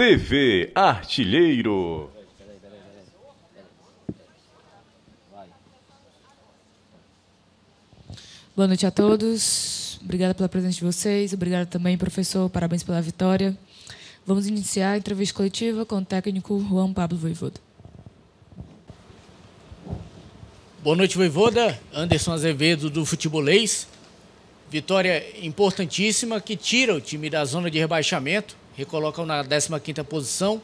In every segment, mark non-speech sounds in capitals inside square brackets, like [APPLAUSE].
TV Artilheiro. Boa noite a todos. Obrigada pela presença de vocês. Obrigada também, professor. Parabéns pela vitória. Vamos iniciar a entrevista coletiva com o técnico Juan Pablo Voivoda. Boa noite, Voivoda. Anderson Azevedo, do Futebolês. Vitória importantíssima que tira o time da zona de rebaixamento recolocam na 15ª posição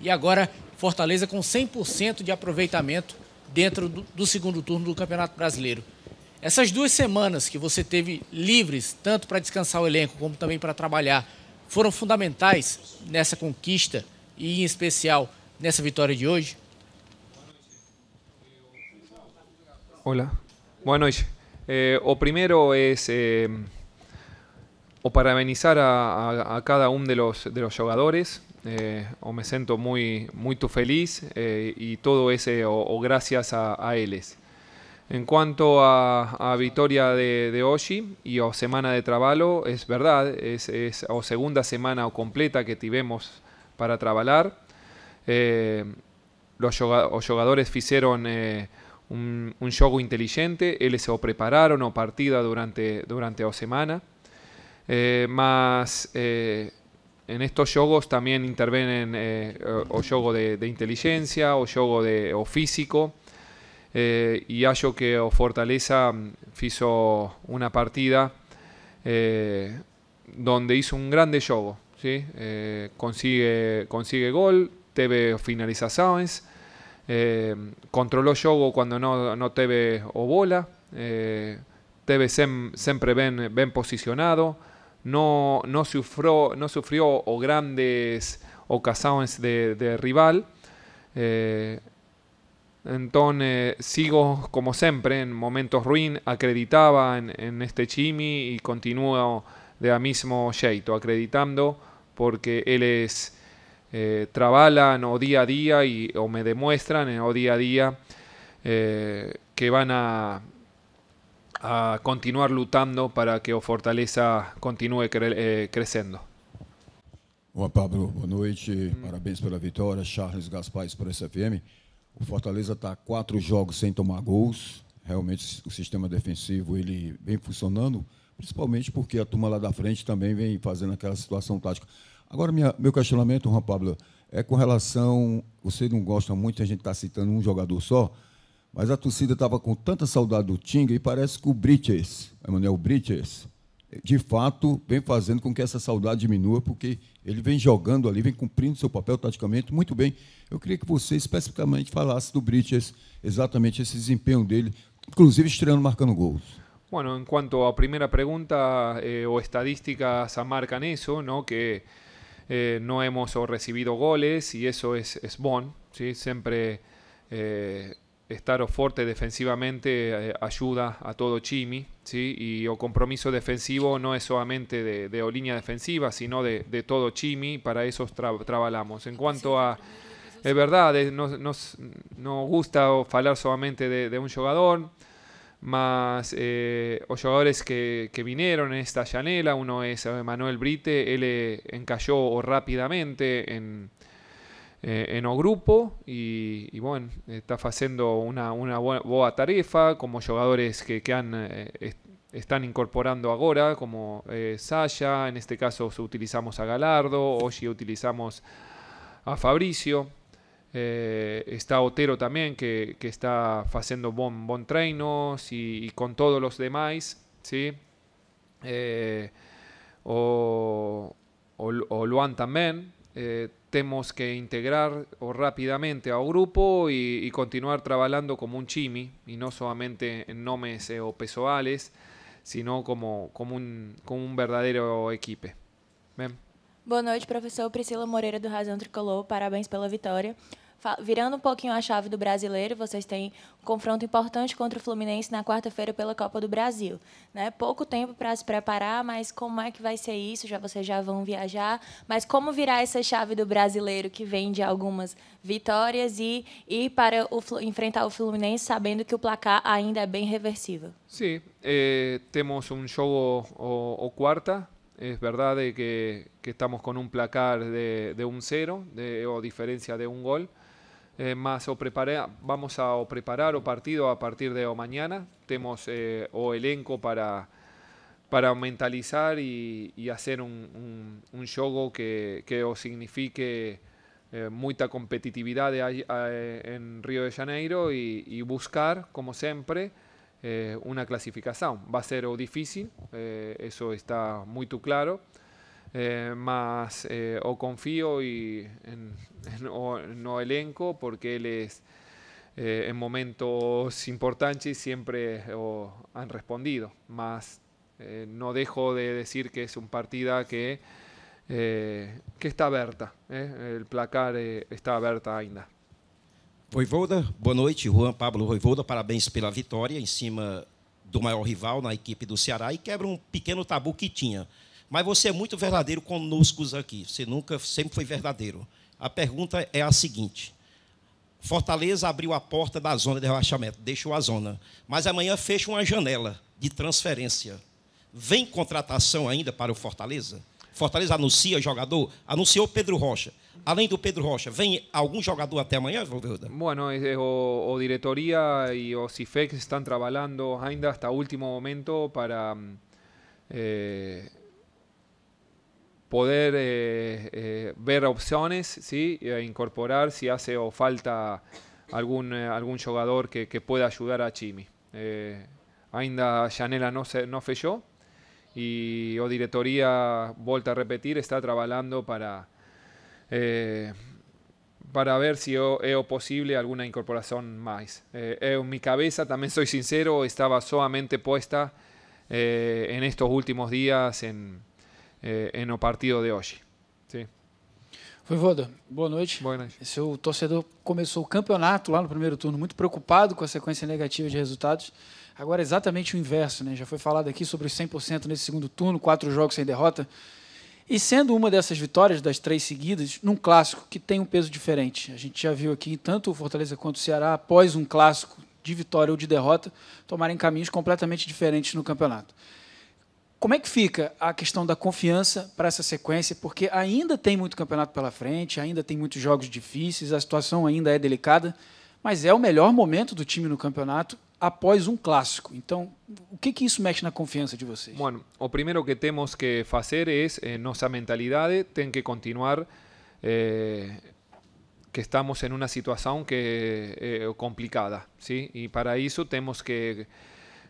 e agora Fortaleza com 100% de aproveitamento dentro do, do, segundo turno do Campeonato Brasileiro. Essas duas semanas que você teve livres, tanto para descansar o elenco como também para trabalhar, foram fundamentais nessa conquista e, em especial, nessa vitória de hoje? Olá, boa noite. Eh, o primeiro é. Eh... o para amenizar a, cada uno de los, de los jugadores. Eh, o me siento muy, muy feliz eh, y todo ese o, gracias a, ellos. En cuanto a, victoria de, de, hoy y o semana de trabajo, es verdad, es, es segunda semana o completa que tuvimos para trabajar. Eh, los, jugadores hicieron un, juego inteligente, ellos se prepararon o partida durante, durante o semana. Eh, más eh, en estos jogos también intervienen eh, o, juego de, inteligencia o yogo de, físico. y hallo que o Fortaleza mm, hizo una partida donde hizo un grande juego. consigue, consigue gol, teve finaliza controló yogo cuando no, no o bola. teve siempre bien posicionado no, no, sufrió, no sufrió grandes ocasiones de, rival. Eh, entonces, sigo como siempre en momentos ruin, acreditaba en, este Chimi y continúo de la mismo jeito, acreditando porque él es o eh, día a día y, o me demuestran o día a día eh, que van a, a continuar lutando para que o Fortaleza continue cre eh, crescendo. Olá, Pablo. Boa noite. Hum. Parabéns pela vitória. Charles Gaspar, Expresso FM. O Fortaleza está quatro jogos sem tomar gols. Realmente, o sistema defensivo ele vem funcionando, principalmente porque a turma lá da frente também vem fazendo aquela situação tática. Agora, minha, meu questionamento, Juan Pablo, é com relação. Você não gosta muito, a gente está citando um jogador só, mas a torcida estava com tanta saudade do Tinga e parece que o Bridges, Emanuel Bridges, de fato vem fazendo com que essa saudade diminua, porque ele vem jogando ali, vem cumprindo seu papel taticamente muito bem. Eu queria que você especificamente falasse do Bridges, exatamente esse desempenho dele, inclusive estreando marcando gols. Bueno, en cuanto a primera pregunta eh, o estadísticas marcan eso, ¿no? Que eh, no hemos recibido goles y eso es, es bon, ¿sí? Siempre eh, estar fuerte defensivamente eh, ayuda a todo Chimi, ¿sí? y el compromiso defensivo no es solamente de, de o línea defensiva, sino de, todo Chimi, para eso trabajamos. En cuanto a, es verdad, no nos, gusta hablar solamente de, un jugador, más eh, jugadores que, que, vinieron en esta llanela, uno es eh, Manuel Brite, él encalló rápidamente en eh, en o grupo y bueno, está haciendo una, buena boa como jugadores que, eh, están incorporando ahora como eh, Saya Sasha, en este caso utilizamos a Galardo, hoy utilizamos a Fabricio, está Otero también que, está haciendo buen bon y con todos los demás, o, Luan también, eh, temos que integrar o rápidamente ao grupo y, y, continuar trabajando como un chimi, y no solamente en nombres eh, o pessoales, sino como, como, un, como un verdadero equipo. Boa noite, professor Priscila Moreira do Razão Tricolor. Parabéns pela vitória virando um pouquinho a chave do brasileiro, vocês têm um confronto importante contra o Fluminense na quarta-feira pela Copa do Brasil. Né? Pouco tempo para se preparar, mas como é que vai ser isso? Já Vocês já vão viajar, mas como virar essa chave do brasileiro que vem de algumas vitórias e ir para o, enfrentar o Fluminense sabendo que o placar ainda é bem reversível? Sim, eh, temos um jogo o quarta, Es verdad de que, que, estamos con un placar de, de un cero, de, o diferencia de un gol, Eh, más o vamos a preparar o partido a partir de mañana. Tenemos eh, o elenco para, para mentalizar y, hacer un, un, juego que, que os signifique eh, mucha competitividad en Río de Janeiro y, y buscar, como siempre, una clasificación. Va a ser o difícil, eso está muy claro. Eh, más eh, o confío y en, en, o, no elenco porque les eh, en momentos importantes siempre han respondido más eh, no dejo de decir que es un partida que que está aberta el placar está aberta ainda Voivoda, boa noite. Juan Pablo Roivolda, parabéns pela vitória em cima do maior rival na equipe do Ceará e quebra um pequeno tabu que tinha. Mas você é muito verdadeiro conosco aqui. Você nunca, sempre foi verdadeiro. A pergunta é a seguinte: Fortaleza abriu a porta da zona de rebaixamento, deixou a zona, mas amanhã fecha uma janela de transferência. Vem contratação ainda para o Fortaleza? Fortaleza anuncia jogador, anunciou Pedro Rocha. Além do Pedro Rocha, vem algum jogador até amanhã, Valverde? Bueno, o, o diretoria e o CIFEX estão trabalhando ainda até o último momento para eh, poder eh, eh, ver opciones, ¿sí? E incorporar si hace o falta algún, eh, algún jugador que, que, pueda ayudar a Chimi. ainda Janela no, se, no fechou y o directoría a repetir, está trabajando para, para ver si es posible alguna incorporación más. Eh, En mi cabeza también soy sincero, estaba solamente puesta en estos últimos días. en eh, no partido de hoje. Sim. Voda. boa noite. Boa noite. Seu torcedor começou o campeonato lá no primeiro turno muito preocupado com a sequência negativa de resultados. Agora é exatamente o inverso, né? Já foi falado aqui sobre os 100% nesse segundo turno, quatro jogos sem derrota. E sendo uma dessas vitórias, das três seguidas, num clássico que tem um peso diferente. A gente já viu aqui, tanto o Fortaleza quanto o Ceará, após um clássico de vitória ou de derrota, tomarem caminhos completamente diferentes no campeonato. Como é que fica a questão da confiança para essa sequência? Porque ainda tem muito campeonato pela frente, ainda tem muitos jogos difíceis, a situação ainda é delicada, mas é o melhor momento do time no campeonato após um clássico. Então, o que, que isso mexe na confiança de vocês? Bom, o primeiro que temos que fazer é eh, nossa mentalidade tem que continuar eh, que estamos em uma situação que eh, complicada, sim. ¿sí? E para isso temos que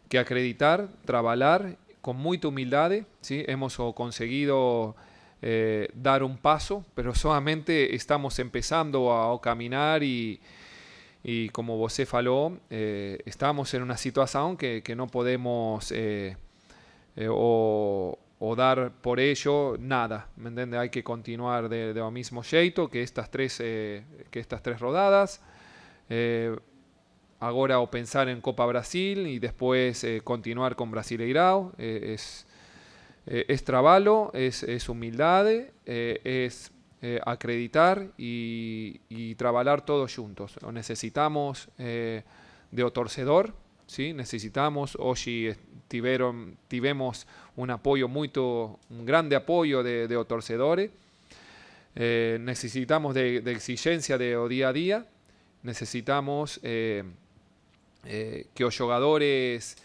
que acreditar, trabalhar con mucha humildad, ¿sí? hemos conseguido eh, dar un paso, pero solamente estamos empezando a, caminar y, como vos faló, eh, estamos en una situación que, no podemos eh, o, dar por ello nada, ¿me entiende? Hay que continuar de, lo mismo jeito que estas tres, que estas tres rodadas. Ahora o pensar en Copa Brasil y después eh, continuar con Brasileirao. Eh, es, eh, es trabajo, es, humildad, es acreditar y, trabajar todos juntos. necesitamos de o torcedor, ¿sí? necesitamos, hoy tivemos un apoyo muy, un grande apoyo de, de o torcedores. necesitamos de, exigencia de día a día, necesitamos eh, que os jogadores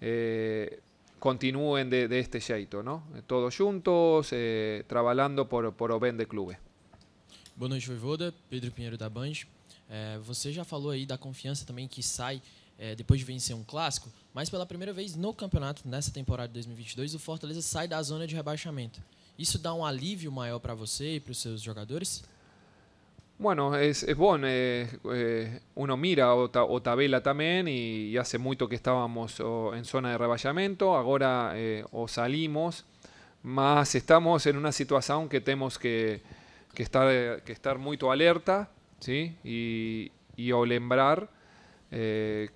eh, continúen de, de, este jeito, ¿no? Todos juntos, eh, trabalhando por, por el bien del club. Boa noite, Voivoda. Pedro Pinheiro da Band. É, você já falou aí da confiança também que sai é, depois de vencer um clássico, mas pela primeira vez no campeonato, nessa temporada de 2022, o Fortaleza sai da zona de rebaixamento. Isso dá um alívio maior para você e para os seus jogadores? Bueno, es, es bueno, eh, uno mira o, tabela también y, hace mucho que estábamos en zona de reballamiento, ahora eh, o salimos, más estamos en una situación que tenemos que, que estar, eh, que estar muy alerta ¿sí? y, y lembrar qué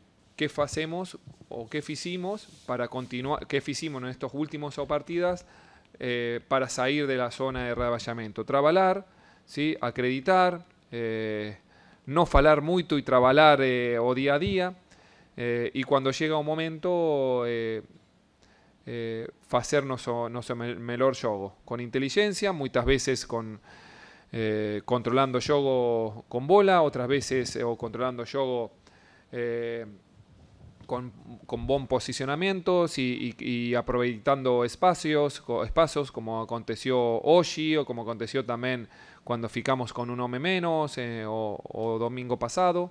hacemos o qué hicimos para continuar, qué hicimos en estos últimos o partidas para salir de la zona de reballamiento. Trabalar, ¿sí? acreditar, eh, no falar mucho y e trabajar eh, o día a día y eh, cuando e llega un momento hacer nuestro mejor juego, con inteligencia, muchas veces con controlando juego con bola, otras veces o controlando juego con, buen posicionamiento y, aprovechando espacios, espacios como aconteció hoy o como aconteció también cuando ficamos con un hombre menos eh, o, domingo pasado.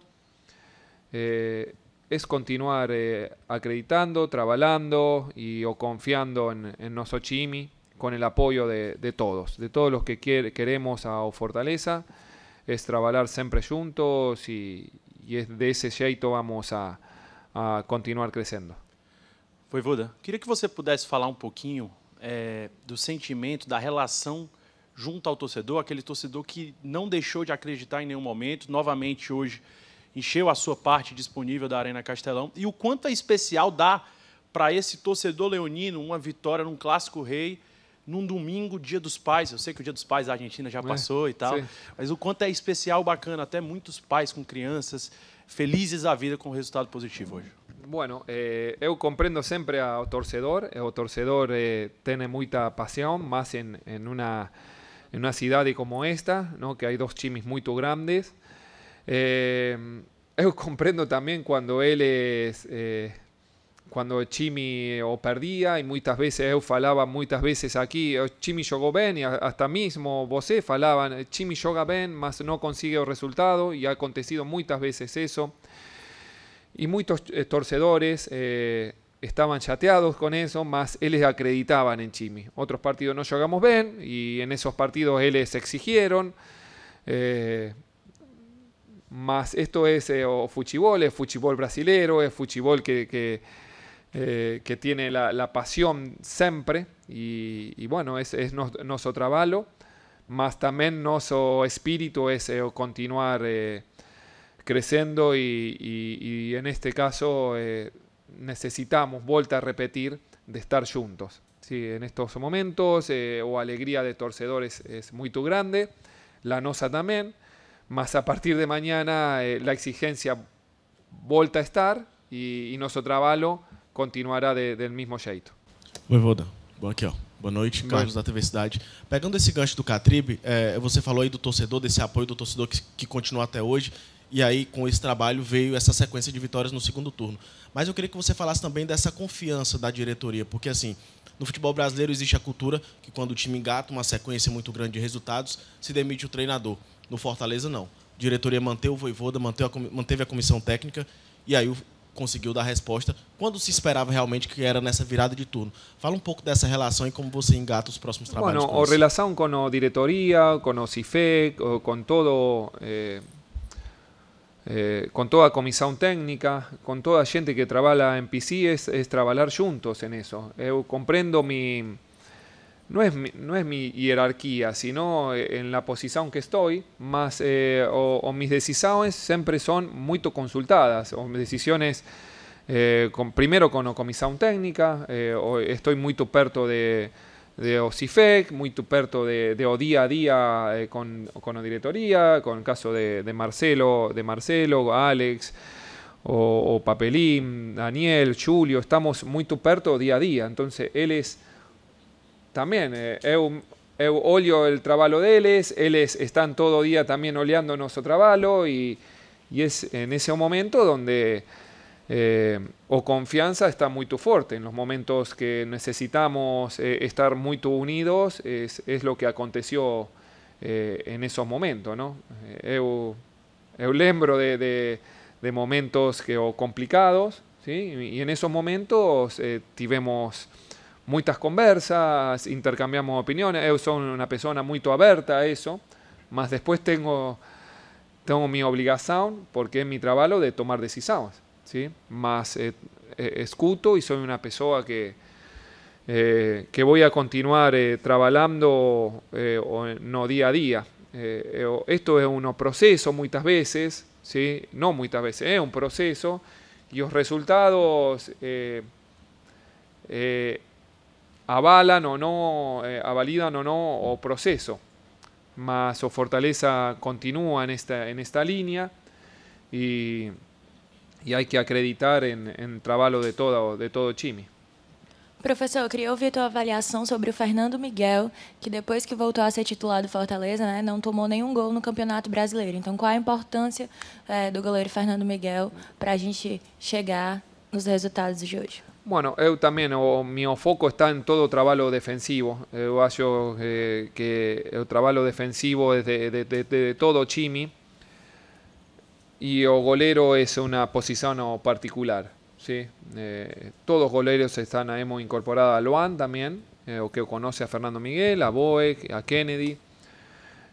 Eh, es continuar eh, acreditando, trabajando y o confiando en, en Chimi con el apoyo de, todos, de todos los que queremos a o Fortaleza, es trabajar siempre juntos y, y es de ese jeito vamos a, a continuar crescendo. Voivoda, queria que você pudesse falar um pouquinho é, do sentimento, da relação junto ao torcedor, aquele torcedor que não deixou de acreditar em nenhum momento, novamente hoje encheu a sua parte disponível da Arena Castelão, e o quanto é especial dar para esse torcedor leonino uma vitória num clássico rei, num domingo, dia dos pais. Eu sei que o dia dos pais da Argentina já é, passou é, e tal, sim. mas o quanto é especial, bacana, até muitos pais com crianças felizes da vida com o resultado positivo hoje? Bueno, eh, eu compreendo sempre o torcedor. O torcedor eh, tem muita paixão, mais em, em uma em uma cidade como esta, não? que há dois times muito grandes. Eh, [LAUGHS] eu compreendo também quando eles eh, cuando Chimi o perdía y muchas veces, eu falaba muchas veces aquí, Chimi jugó bien y hasta mismo, vos falaban eh, Chimi joga bien, más no consigue el resultado y ha acontecido muchas veces eso y muchos eh, torcedores eh, estaban chateados con eso, más ellos acreditaban en Chimi. Otros partidos no llegamos bien y en esos partidos ellos exigieron. más esto es eh, o es fútbol brasilero, es fútbol que eh, que tiene la, pasión siempre y, bueno, es, nuestro trabajo, más también nuestro espíritu es eh, continuar eh, creciendo y, en este caso necesitamos, vuelta a repetir, de estar juntos. Sí, en estos momentos o alegría de torcedores es muy tu grande, la nosa también, más a partir de mañana la exigencia vuelta a estar y, y nuestro trabajo continuará de, do mesmo jeito. Voivoda, bom aqui, ó. Boa noite, Carlos da TV Cidade. Pegando esse gancho do Catribe, é, você falou aí do torcedor, desse apoio do torcedor que, que continua até hoje. E aí, com esse trabalho, veio essa sequência de vitórias no segundo turno. Mas eu queria que você falasse também dessa confiança da diretoria, porque assim, no futebol brasileiro existe a cultura que quando o time engata uma sequência muito grande de resultados, se demite o treinador. No Fortaleza, não. A diretoria manteve o Voivoda, manteve a, comissão técnica, e aí o, conseguiu dar resposta quando se esperava realmente que era nessa virada de turno. Fala um pouco dessa relação e como você engata os próximos trabalhos. Bueno, com a relação com a diretoria, com o CIFE, com todo eh, eh, com toda a comissão técnica, com toda a gente que trabalha em PC, é, trabalhar juntos en eso. Eu compreendo mi no es, mi, no hierarquía, sino eh, en la posición que estoy, más, eh, o, mis decisiones siempre son muy consultadas, o mis decisiones eh, primero con la comisión técnica, estoy muy perto de, de OCIFEC, e muy perto de, de o día a día con, con la directoría, con el caso de, Marcelo, de Marcelo, Alex, o, Papelín, Daniel, Julio, estamos muy perto día a día, entonces él es también, eh, eu, olio el trabajo de ellos, ellos están todo día también oleando nuestro trabajo y, es en ese momento donde eh, o confianza está muy fuerte. En los momentos que necesitamos eh, estar muy unidos es, lo que aconteció eh, en esos momentos, ¿no? Eu, lembro de, momentos que o complicados, Y en esos momentos tivemos muchas conversas, intercambiamos opiniones, yo soy una persona muy abierta a eso, más después tengo, tengo mi obligación, porque es mi trabajo, de tomar decisiones, ¿sí? más eh, eh, escuto y soy una persona que, eh, que voy a continuar eh, trabajando no día a día. esto es un proceso muchas veces, ¿sí? no muchas veces, es un proceso y los resultados... avalan o no, eh, avalidan o no o proceso. Mas o Fortaleza continúa en esta, en esta línea y, y hay que acreditar en, trabalho trabajo de todo, de todo time. Professor, eu queria ouvir a tua avaliação sobre o Fernando Miguel, que depois que voltou a ser titular do Fortaleza, né, não tomou nenhum gol no Campeonato Brasileiro. Então, qual a importância é, do goleiro Fernando Miguel para a gente chegar nos resultados de hoje? Bueno, yo también, mi foco está en todo trabajo defensivo. Yo acho eh, que el trabajo defensivo es de, todo chimi Y el golero es una posición particular. ¿sí? Eh, todos los goleros están, hemos incorporado a Luan también. Eh, o que conoce a Fernando Miguel, a Boeck, a Kennedy.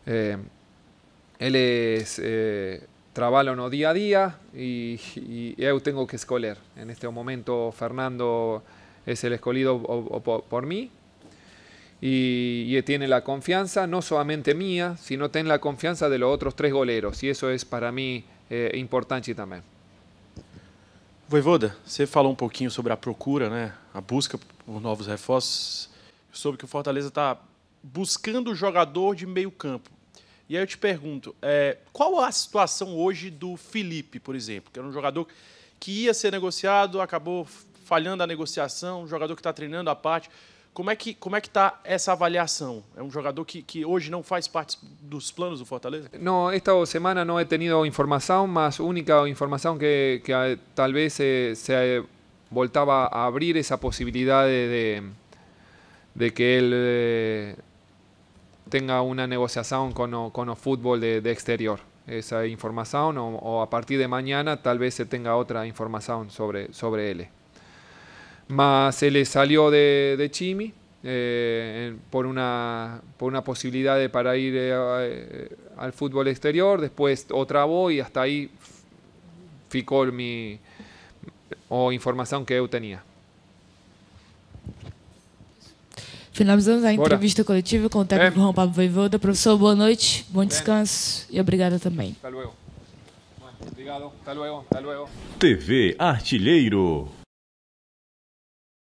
él es trabalho no día a día e, eu tenho que escolher. En este momento Fernando es el escolhido por, mim mí y, y, tiene la confianza, no solamente mía, sino tiene la confianza de los otros tres goleros y eso es para mí eh, importante também. Voivoda, você falou um pouquinho sobre a procura, né? a busca por novos reforços. Eu soube que o Fortaleza está buscando o jogador de meio campo. E aí eu te pergunto, é, qual a situação hoje do Felipe, por exemplo, que era um jogador que ia ser negociado, acabou falhando a negociação, um jogador que está treinando à parte. Como é que como é que está essa avaliação? É um jogador que, que hoje não faz parte dos planos do Fortaleza? Não, esta semana não he tenido informação, mas única informação que, que ah, talvez eh, se, se a abrir essa possibilidade de, de que ele eh, tenga una negociación con el con fútbol de, exterior. Esa información o, a partir de mañana tal vez se tenga otra información sobre, sobre él. más se le salió de, de Chimi eh, por, una, por una posibilidad de para ir eh, al fútbol exterior, después otra voz y hasta ahí ficó mi o información que yo tenía. Finalizamos a entrevista Bora. coletiva com o técnico é. João Pablo Voivoda. Professor, boa noite, bom é. descanso Bem. e obrigada também. Até logo. Obrigado, até logo. até logo. TV Artilheiro.